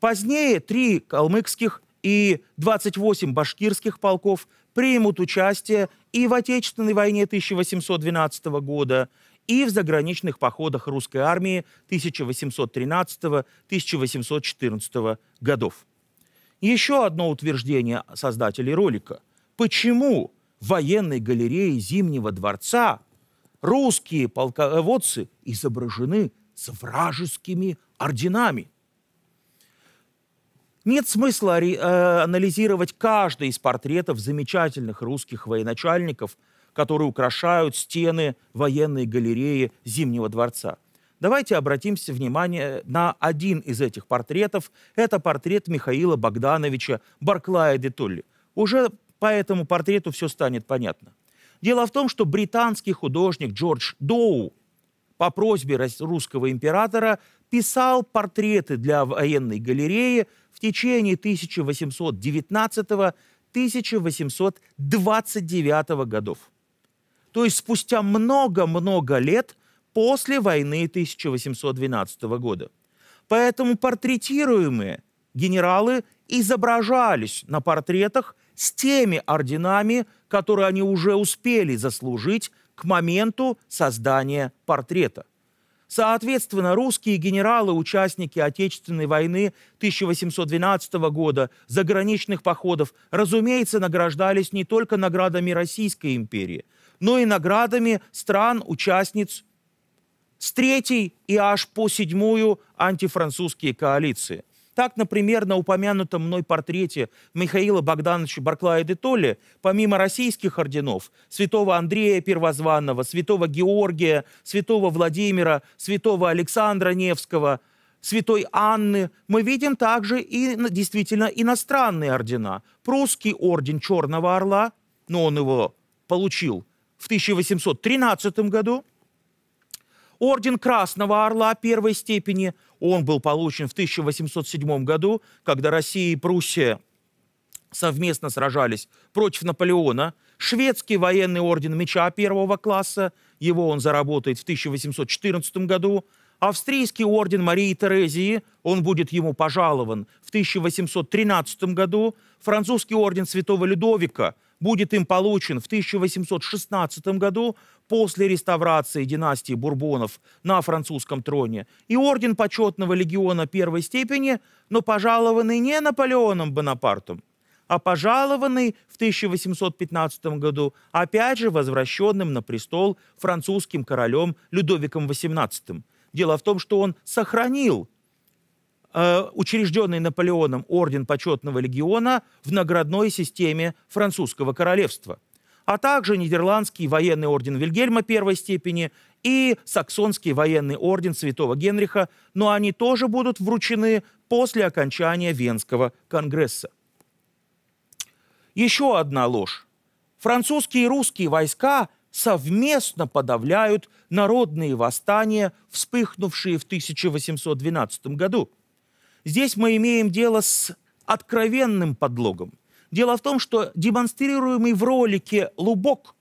Позднее три калмыкских и 28 башкирских полков примут участие и в Отечественной войне 1812 года, и в заграничных походах русской армии 1813-1814 годов. Еще одно утверждение создателей ролика. Почему в военной галерее Зимнего дворца русские полководцы изображены с вражескими орденами – нет смысла э, анализировать каждый из портретов замечательных русских военачальников, которые украшают стены военной галереи Зимнего дворца. Давайте обратимся внимание на один из этих портретов. Это портрет Михаила Богдановича Барклая де Толли. Уже по этому портрету все станет понятно. Дело в том, что британский художник Джордж Доу по просьбе русского императора писал портреты для военной галереи в течение 1819-1829 годов. То есть спустя много-много лет после войны 1812 года. Поэтому портретируемые генералы изображались на портретах с теми орденами, которые они уже успели заслужить к моменту создания портрета – Соответственно, русские генералы, участники Отечественной войны 1812 года, заграничных походов, разумеется, награждались не только наградами Российской империи, но и наградами стран-участниц с третьей и аж по седьмую антифранцузские коалиции. Так, например, на упомянутом мной портрете Михаила Богдановича Барклая де Толли, помимо российских орденов, святого Андрея Первозванного, святого Георгия, святого Владимира, святого Александра Невского – Святой Анны, мы видим также и действительно иностранные ордена. Прусский орден Черного Орла, но он его получил в 1813 году. Орден Красного Орла первой степени – он был получен в 1807 году, когда Россия и Пруссия совместно сражались против Наполеона. Шведский военный орден меча первого класса, его он заработает в 1814 году. Австрийский орден Марии Терезии, он будет ему пожалован в 1813 году. Французский орден Святого Людовика – будет им получен в 1816 году после реставрации династии Бурбонов на французском троне и орден почетного легиона первой степени, но пожалованный не Наполеоном Бонапартом, а пожалованный в 1815 году, опять же возвращенным на престол французским королем Людовиком XVIII. Дело в том, что он сохранил Э, учрежденный Наполеоном Орден Почетного Легиона в наградной системе французского королевства, а также Нидерландский военный орден Вильгельма первой степени и Саксонский военный орден Святого Генриха, но они тоже будут вручены после окончания Венского конгресса. Еще одна ложь. Французские и русские войска совместно подавляют народные восстания, вспыхнувшие в 1812 году – Здесь мы имеем дело с откровенным подлогом. Дело в том, что демонстрируемый в ролике лубок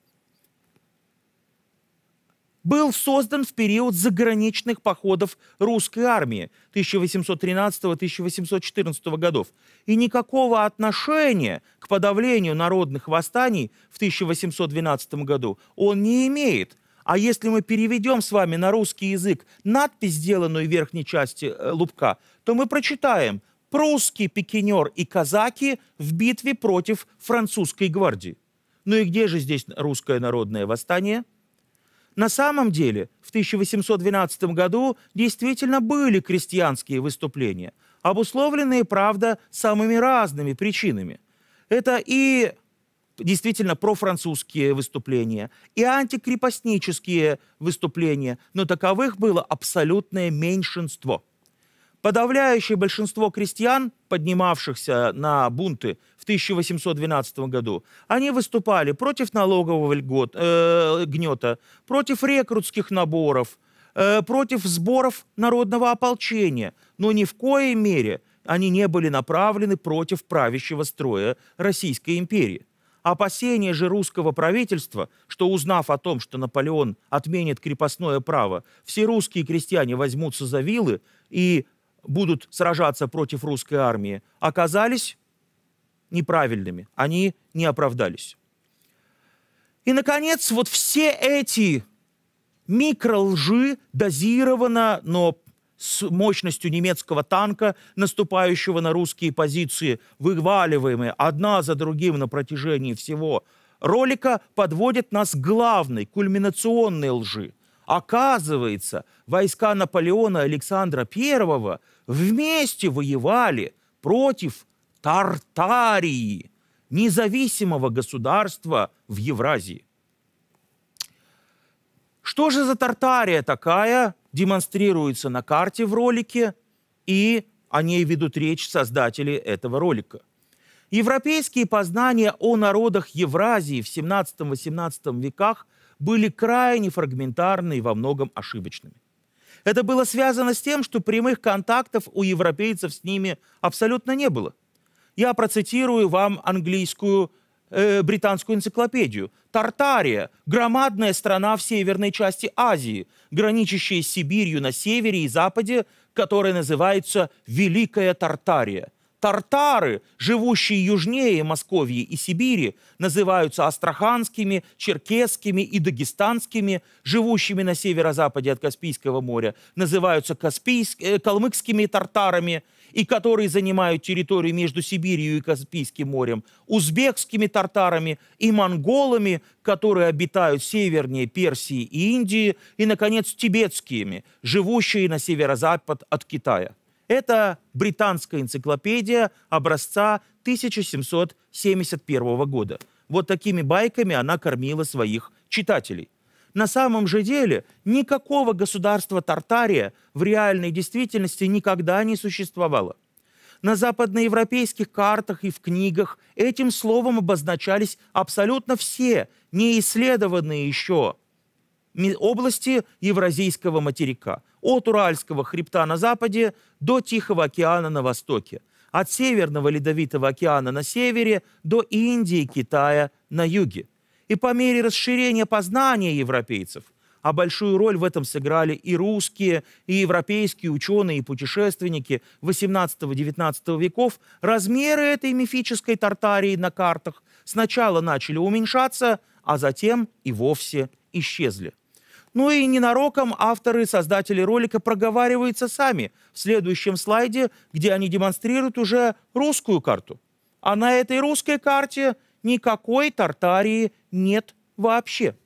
был создан в период заграничных походов русской армии 1813-1814 годов. И никакого отношения к подавлению народных восстаний в 1812 году он не имеет. А если мы переведем с вами на русский язык надпись, сделанную в верхней части э, лубка, то мы прочитаем «Прусский пикинер и казаки в битве против французской гвардии». Ну и где же здесь русское народное восстание? На самом деле, в 1812 году действительно были крестьянские выступления, обусловленные, правда, самыми разными причинами. Это и действительно профранцузские выступления, и антикрепостнические выступления, но таковых было абсолютное меньшинство – Подавляющее большинство крестьян, поднимавшихся на бунты в 1812 году, они выступали против налогового льгот, э, гнета, против рекрутских наборов, э, против сборов народного ополчения, но ни в коей мере они не были направлены против правящего строя Российской империи. Опасения же русского правительства, что узнав о том, что Наполеон отменит крепостное право, все русские крестьяне возьмутся за вилы и будут сражаться против русской армии, оказались неправильными. Они не оправдались. И, наконец, вот все эти микролжи дозировано, но с мощностью немецкого танка, наступающего на русские позиции, вываливаемые одна за другим на протяжении всего ролика, подводят нас к главной, кульминационной лжи – Оказывается, войска Наполеона Александра I вместе воевали против Тартарии, независимого государства в Евразии. Что же за Тартария такая, демонстрируется на карте в ролике, и о ней ведут речь создатели этого ролика. Европейские познания о народах Евразии в 17-18 веках – были крайне фрагментарны и во многом ошибочными. Это было связано с тем, что прямых контактов у европейцев с ними абсолютно не было. Я процитирую вам английскую э, британскую энциклопедию. Тартария – громадная страна в северной части Азии, граничащая с Сибирью на севере и западе, которая называется Великая Тартария. Тартары, живущие южнее Московии и Сибири, называются астраханскими, черкесскими и дагестанскими, живущими на северо-западе от Каспийского моря, называются Каспийск... Э, калмыкскими тартарами, и которые занимают территорию между Сибирью и Каспийским морем, узбекскими тартарами и монголами, которые обитают севернее Персии и Индии, и, наконец, тибетскими, живущие на северо-запад от Китая. Это британская энциклопедия образца 1771 года. Вот такими байками она кормила своих читателей. На самом же деле никакого государства Тартария в реальной действительности никогда не существовало. На западноевропейских картах и в книгах этим словом обозначались абсолютно все неисследованные еще области Евразийского материка – от Уральского хребта на западе до Тихого океана на востоке, от Северного Ледовитого океана на севере до Индии и Китая на юге. И по мере расширения познания европейцев, а большую роль в этом сыграли и русские, и европейские ученые, и путешественники 18-19 веков, размеры этой мифической Тартарии на картах сначала начали уменьшаться, а затем и вовсе исчезли. Ну и ненароком авторы, создатели ролика проговариваются сами в следующем слайде, где они демонстрируют уже русскую карту. А на этой русской карте никакой Тартарии нет вообще.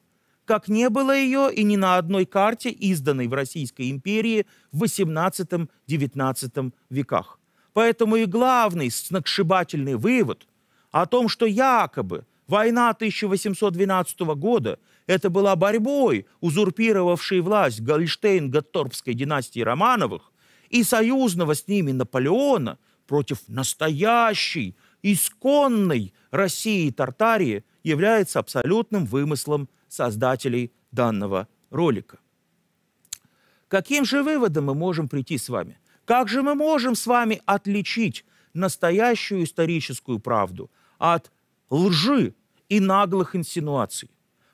Как не было ее и ни на одной карте, изданной в Российской империи в XVIII-XIX веках. Поэтому и главный сногсшибательный вывод о том, что якобы война 1812 года это была борьбой, узурпировавшей власть Гольштейн-Гатторпской династии Романовых и союзного с ними Наполеона против настоящей, исконной России и Тартарии является абсолютным вымыслом создателей данного ролика. Каким же выводом мы можем прийти с вами? Как же мы можем с вами отличить настоящую историческую правду от лжи и наглых инсинуаций?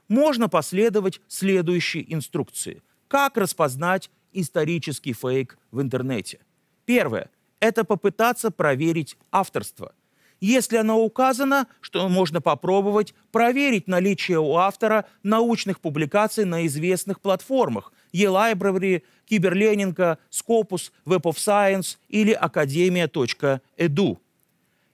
можно последовать следующей инструкции. Как распознать исторический фейк в интернете? Первое – это попытаться проверить авторство. Если оно указано, что можно попробовать проверить наличие у автора научных публикаций на известных платформах e-Library, Киберленинка, Scopus, Web of Science или Академия.edu.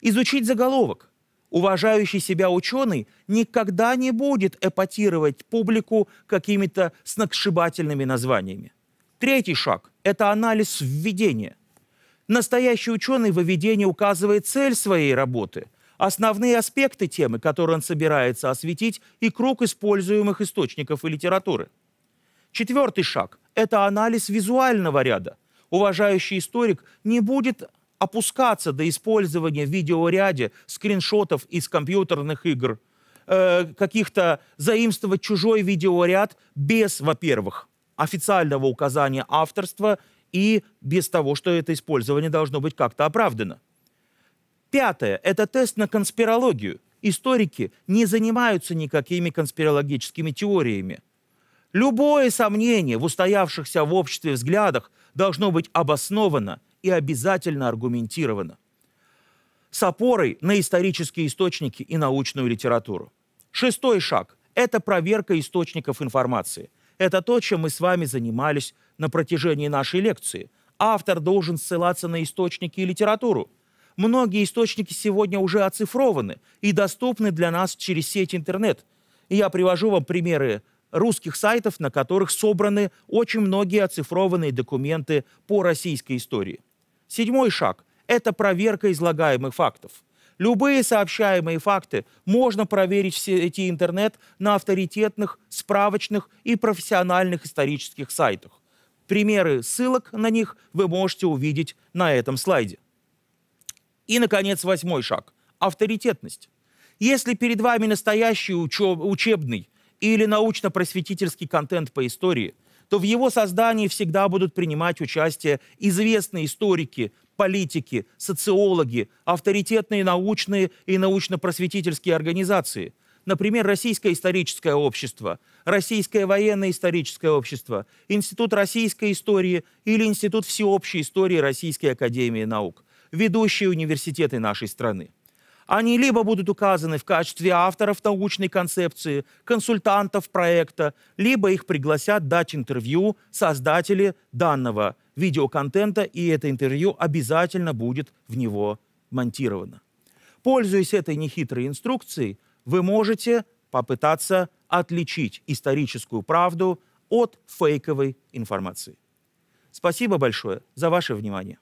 Изучить заголовок уважающий себя ученый никогда не будет эпатировать публику какими-то сногсшибательными названиями. Третий шаг – это анализ введения. Настоящий ученый в введении указывает цель своей работы, основные аспекты темы, которые он собирается осветить, и круг используемых источников и литературы. Четвертый шаг – это анализ визуального ряда. Уважающий историк не будет опускаться до использования в видеоряде скриншотов из компьютерных игр, э, каких-то заимствовать чужой видеоряд без, во-первых, официального указания авторства и без того, что это использование должно быть как-то оправдано. Пятое – это тест на конспирологию. Историки не занимаются никакими конспирологическими теориями. Любое сомнение в устоявшихся в обществе взглядах должно быть обосновано – и обязательно аргументированно, с опорой на исторические источники и научную литературу. Шестой шаг – это проверка источников информации. Это то, чем мы с вами занимались на протяжении нашей лекции. Автор должен ссылаться на источники и литературу. Многие источники сегодня уже оцифрованы и доступны для нас через сеть интернет. И я привожу вам примеры русских сайтов, на которых собраны очень многие оцифрованные документы по российской истории – Седьмой шаг – это проверка излагаемых фактов. Любые сообщаемые факты можно проверить в сети интернет на авторитетных, справочных и профессиональных исторических сайтах. Примеры ссылок на них вы можете увидеть на этом слайде. И, наконец, восьмой шаг – авторитетность. Если перед вами настоящий учебный или научно-просветительский контент по истории, то в его создании всегда будут принимать участие известные историки, политики, социологи, авторитетные научные и научно-просветительские организации. Например, Российское историческое общество, Российское военно-историческое общество, Институт российской истории или Институт всеобщей истории Российской академии наук, ведущие университеты нашей страны. Они либо будут указаны в качестве авторов научной концепции, консультантов проекта, либо их пригласят дать интервью создатели данного видеоконтента, и это интервью обязательно будет в него монтировано. Пользуясь этой нехитрой инструкцией, вы можете попытаться отличить историческую правду от фейковой информации. Спасибо большое за ваше внимание.